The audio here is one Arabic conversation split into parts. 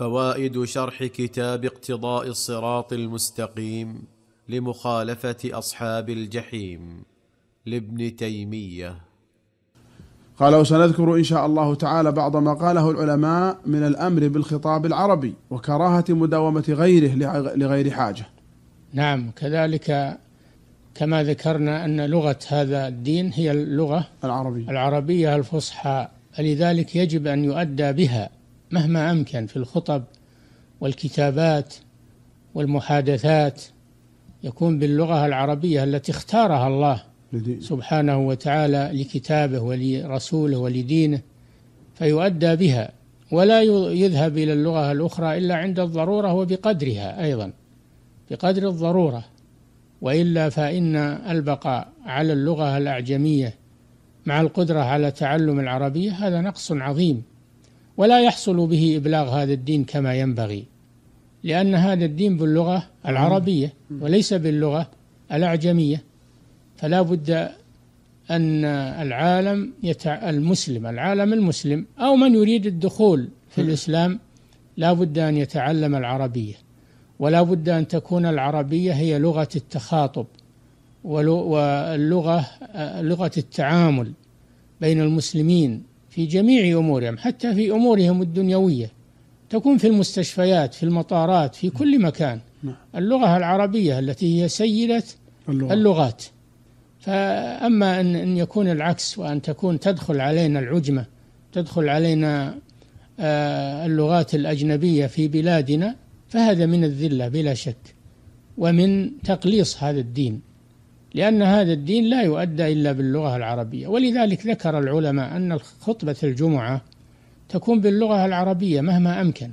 فوائد شرح كتاب اقتضاء الصراط المستقيم لمخالفه اصحاب الجحيم لابن تيميه قال وسنذكر ان شاء الله تعالى بعض ما قاله العلماء من الامر بالخطاب العربي وكراهه مداومه غيره لغير حاجه. نعم كذلك كما ذكرنا ان لغه هذا الدين هي اللغه العربيه العربيه الفصحى فلذلك يجب ان يؤدى بها مهما أمكن في الخطب والكتابات والمحادثات يكون باللغة العربية التي اختارها الله سبحانه وتعالى لكتابه ولرسوله ولدينه فيؤدى بها ولا يذهب إلى اللغة الأخرى إلا عند الضرورة وبقدرها أيضا بقدر الضرورة وإلا فإن البقاء على اللغة الأعجمية مع القدرة على تعلم العربية هذا نقص عظيم ولا يحصل به إبلاغ هذا الدين كما ينبغي لأن هذا الدين باللغة العربية وليس باللغة الأعجمية فلا بد أن العالم يتع... المسلم العالم المسلم أو من يريد الدخول في الإسلام لا بد أن يتعلم العربية ولا بد أن تكون العربية هي لغة التخاطب واللغة لغة التعامل بين المسلمين في جميع أمورهم حتى في أمورهم الدنيوية تكون في المستشفيات في المطارات في كل مكان نعم. اللغة العربية التي هي سيدة اللغات فأما أن أن يكون العكس وأن تكون تدخل علينا العجمة تدخل علينا آه، اللغات الأجنبية في بلادنا فهذا من الذلة بلا شك ومن تقليص هذا الدين لأن هذا الدين لا يؤدى إلا باللغة العربية ولذلك ذكر العلماء أن خطبة الجمعة تكون باللغة العربية مهما أمكن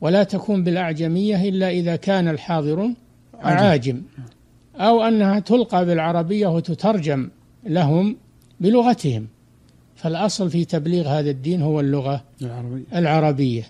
ولا تكون بالأعجمية إلا إذا كان الحاضر أعاجم أو أنها تلقى بالعربية وتترجم لهم بلغتهم فالأصل في تبليغ هذا الدين هو اللغة العربية, العربية